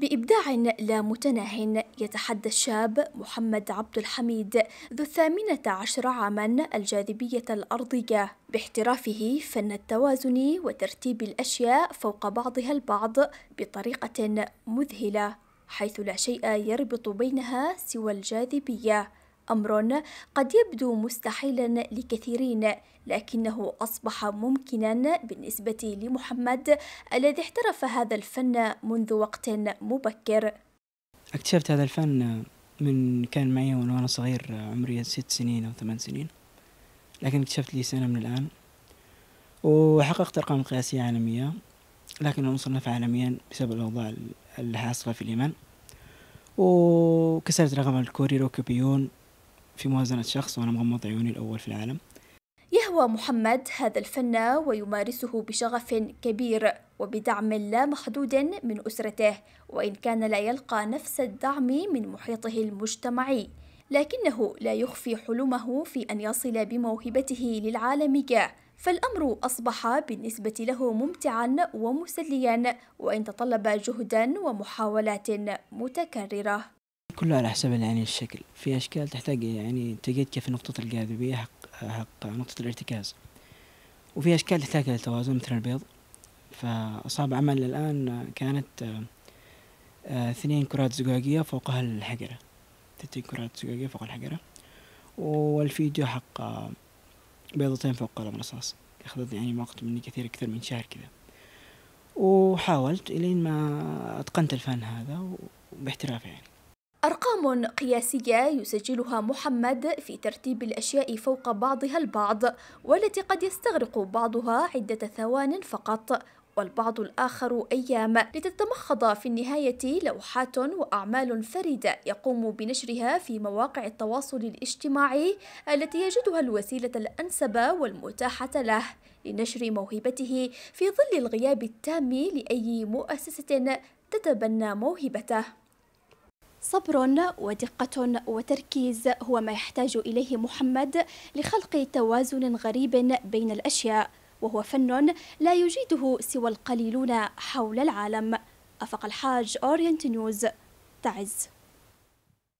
بإبداع لا متناه يتحدى الشاب محمد عبد الحميد ذو الثامنة عشر عاما الجاذبية الأرضية باحترافه فن التوازن وترتيب الأشياء فوق بعضها البعض بطريقة مذهلة حيث لا شيء يربط بينها سوى الجاذبيه امر قد يبدو مستحيلا لكثيرين لكنه اصبح ممكنا بالنسبه لمحمد الذي احترف هذا الفن منذ وقت مبكر اكتشفت هذا الفن من كان معي وانا صغير عمري ست سنين او ثمان سنين لكن اكتشفت لي سنه من الان وحققت ارقام قياسيه عالميه لكن مصنف عالميا بسبب الاوضاع الحاصله في اليمن وكسرت رقم الكوري روكيبيون في موازنة شخص وأنا مغمض عيوني الأول في العالم يهوى محمد هذا الفن ويمارسه بشغف كبير وبدعم لا محدود من أسرته وإن كان لا يلقى نفس الدعم من محيطه المجتمعي لكنه لا يخفي حلمه في أن يصل بموهبته للعالمية فالأمر أصبح بالنسبة له ممتعا ومسليا وإن تطلب جهدا ومحاولات متكررة كله على حسب يعني الشكل في أشكال تحتاج يعني تجدك في نقطة الجاذبية حق, حق نقطة الارتكاز وفي أشكال تحتاج إلى مثل البيض فأصاب عمل الآن كانت آه، اثنين كرات زجاجية فوقها الحجرة ثلاثين كرات زجاجية فوق الحجرة والفيديو حق آه، بيضتين فوق قلم رصاص أخذت يعني وقت مني كثير أكثر من شهر كذا وحاولت إلين ما أتقنت الفن هذا وباحتراف يعني أرقام قياسية يسجلها محمد في ترتيب الأشياء فوق بعضها البعض والتي قد يستغرق بعضها عدة ثوان فقط والبعض الآخر أيام لتتمخض في النهاية لوحات وأعمال فريدة يقوم بنشرها في مواقع التواصل الاجتماعي التي يجدها الوسيلة الأنسب والمتاحة له لنشر موهبته في ظل الغياب التام لأي مؤسسة تتبنى موهبته صبر ودقة وتركيز هو ما يحتاج إليه محمد لخلق توازن غريب بين الأشياء وهو فن لا يجيده سوى القليلون حول العالم أفق الحاج أورينت نيوز تعز